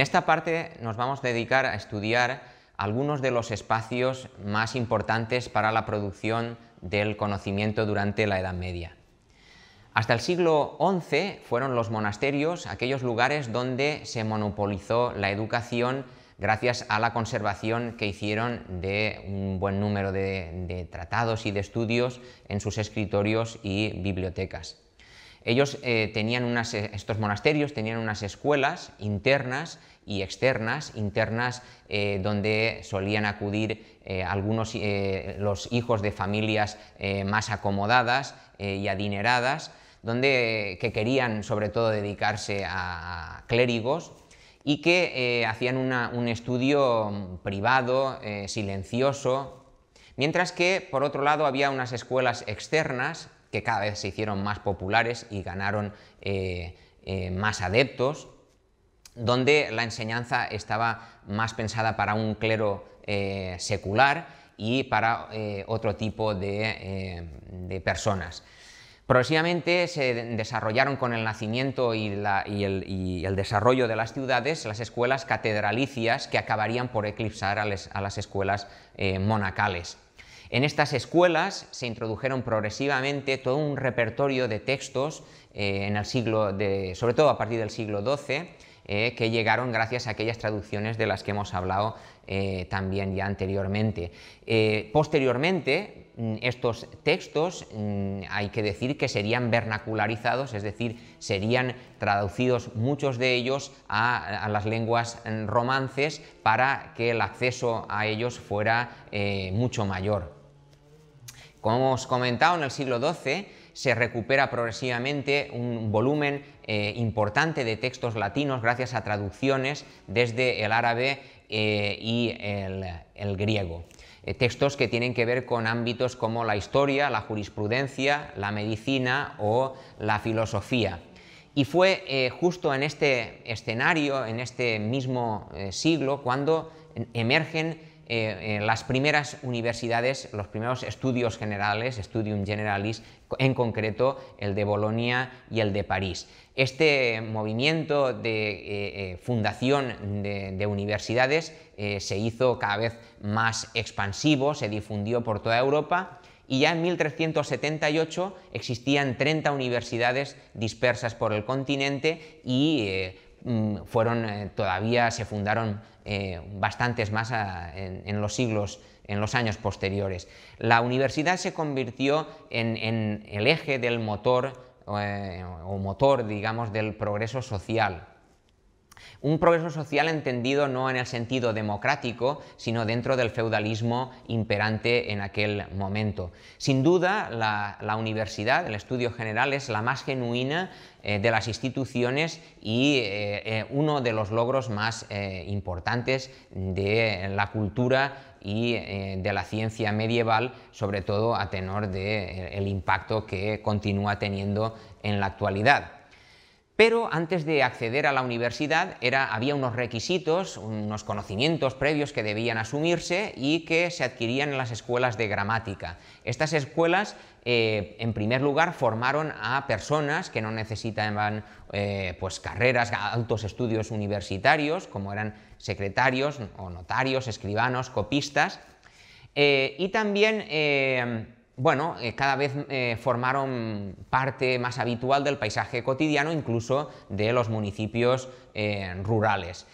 En esta parte nos vamos a dedicar a estudiar algunos de los espacios más importantes para la producción del conocimiento durante la Edad Media. Hasta el siglo XI fueron los monasterios aquellos lugares donde se monopolizó la educación gracias a la conservación que hicieron de un buen número de, tratados y de estudios en sus escritorios y bibliotecas. Ellos eh, tenían unas, eh, estos monasterios tenían unas escuelas internas y externas, internas eh, donde solían acudir algunos los hijos de familias más acomodadas y adineradas, donde que querían sobre todo dedicarse a clérigos y que hacían un estudio privado, silencioso, mientras que por otro lado había unas escuelas externas que cada vez se hicieron más populares y ganaron eh, eh, más adeptos, donde la enseñanza estaba más pensada para un clero eh, secular y para otro tipo de, personas. Progresivamente se desarrollaron con el nacimiento y, el, desarrollo de las ciudades las escuelas catedralicias que acabarían por eclipsar a, las escuelas monacales. En estas escuelas se introdujeron progresivamente todo un repertorio de textos, eh, en el siglo sobre todo a partir del siglo XII, eh, que llegaron gracias a aquellas traducciones de las que hemos hablado eh, también ya anteriormente. posteriormente, mm, estos textos mm, hay que decir que serían vernacularizados, es decir, serían traducidos muchos de ellos a, las lenguas mm, romances para que el acceso a ellos fuera mucho mayor. Como hemos comentado, en el siglo XII se recupera progresivamente un volumen eh, importante de textos latinos gracias a traducciones desde el árabe eh, y el, griego. Eh, textos que tienen que ver con ámbitos como la historia, la jurisprudencia, la medicina o la filosofía. Y fue justo en este escenario, en este mismo siglo, cuando emergen eh, las primeras universidades, los primeros estudios generales, Studium Generalis, en concreto el de Bolonia y el de París. Este movimiento de eh, eh, fundación de, de universidades se hizo cada vez más expansivo, se difundió por toda Europa y ya en 1378 existían 30 universidades dispersas por el continente y Mm, fueron eh, todavía se fundaron eh, bastantes más ah, en, los siglos en los años posteriores. La universidad se convirtió en, el eje del motor eh, o motor, digamos, del progreso social un progreso social entendido no en el sentido democrático, sino dentro del feudalismo imperante en aquel momento. Sin duda, la, universidad, el estudio general, es la más genuina eh, de las instituciones y eh, eh, uno de los logros más importantes de la cultura y de la ciencia medieval, sobre todo a tenor del impacto que continúa teniendo en la actualidad. Pero antes de acceder a la universidad había unos requisitos, unos conocimientos previos que debían asumirse y que se adquirían en las escuelas de gramática. Estas escuelas, eh, en primer lugar, formaron a personas que no necesitaban eh, pues, carreras, altos estudios universitarios, como eran secretarios o notarios, escribanos, copistas, eh, y también bueno, eh, cada vez eh, formaron parte más habitual del paisaje cotidiano, incluso de los municipios eh, rurales.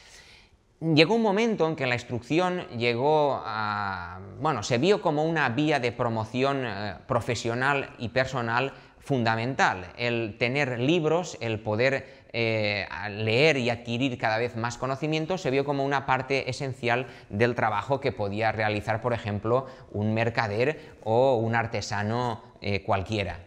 Llegó un momento en que la instrucción llegó a, bueno, se vio como una vía de promoción profesional y personal fundamental, el tener libros, el poder eh, leer y adquirir cada vez más conocimiento, se vio como una parte esencial del trabajo que podía realizar, por ejemplo, un mercader o un artesano eh, cualquiera.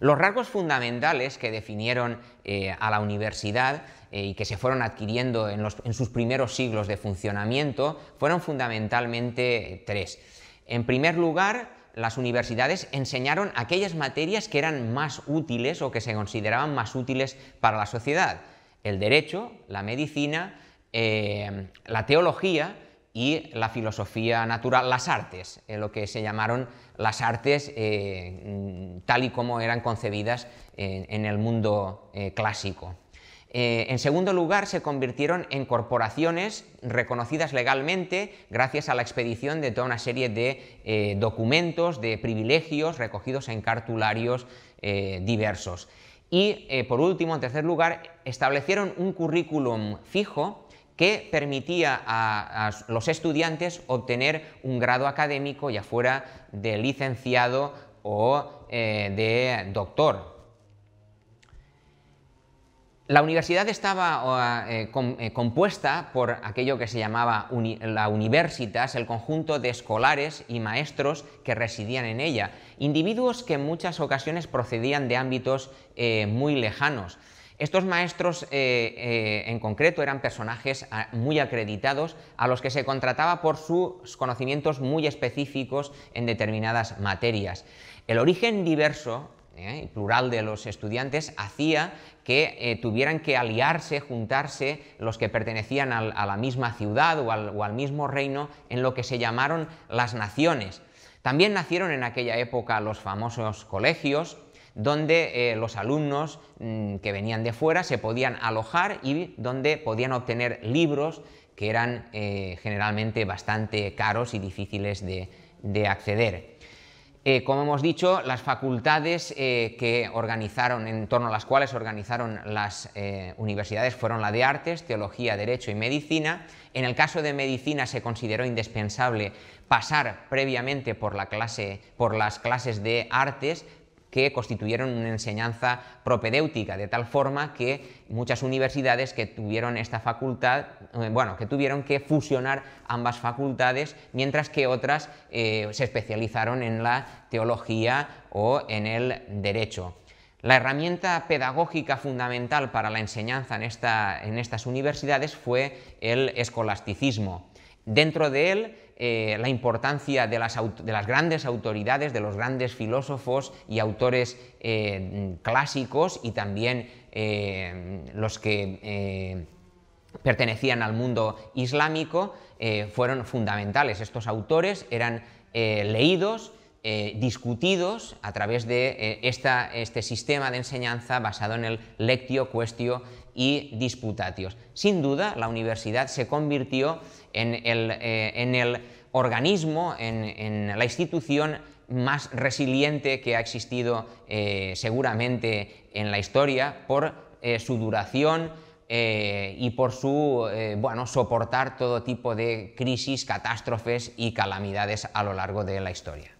Los rasgos fundamentales que definieron eh, a la universidad y que se fueron adquiriendo en, sus primeros siglos de funcionamiento fueron fundamentalmente tres. En primer lugar, las universidades enseñaron aquellas materias que eran más útiles o que se consideraban más útiles para la sociedad. El derecho, la medicina, eh, la teología y la filosofía natural, las artes, eh, lo que se llamaron las artes eh, mm, tal y como eran concebidas en el mundo clásico. Eh, en segundo lugar, se convirtieron en corporaciones reconocidas legalmente gracias a la expedición de toda una serie de eh, documentos, de privilegios recogidos en cartularios eh, diversos. Y, por último, en tercer lugar, establecieron un currículum fijo que permitía a, los estudiantes obtener un grado académico, ya fuera de licenciado o de doctor. La universidad estaba ah, eh, eh, compuesta por aquello que se llamaba la universitas, el conjunto de escolares y maestros que residían en ella, individuos que en muchas ocasiones procedían de ámbitos eh, muy lejanos. Estos maestros en concreto eran personajes ah, muy acreditados a los que se contrataba por sus conocimientos muy específicos en determinadas materias. El origen diverso el ¿eh? plural de los estudiantes, hacía que eh, tuvieran que aliarse, juntarse los que pertenecían a la misma ciudad o al, mismo reino en lo que se llamaron las naciones. También nacieron en aquella época los famosos colegios, donde eh, los alumnos mm, que venían de fuera se podían alojar y donde podían obtener libros que eran generalmente bastante caros y difíciles de acceder. Eh, como hemos dicho, las facultades eh, que organizaron, en torno a las cuales organizaron las eh, universidades fueron la de Artes, Teología, Derecho y Medicina. En el caso de Medicina se consideró indispensable pasar previamente por las clases de Artes que constituyeron una enseñanza propedéutica, de tal forma que muchas universidades que tuvieron esta facultad, eh, bueno, que tuvieron que fusionar ambas facultades, mientras que otras eh, se especializaron en la teología o en el derecho. La herramienta pedagógica fundamental para la enseñanza en, en estas universidades fue el escolasticismo. Dentro de él eh, la importancia de las, grandes autoridades, de los grandes filósofos y autores eh, clásicos y también eh, los que pertenecían al mundo islámico, fueron fundamentales. Estos autores eran leídos eh, discutidos a través de eh, este sistema de enseñanza basado en el lectio, cuestio y Disputatio. Sin duda, la universidad se convirtió en el, eh, organismo, en, la institución más resiliente que ha existido seguramente en la historia por su duración, y por su soportar todo tipo de crisis, catástrofes y calamidades a lo largo de la historia.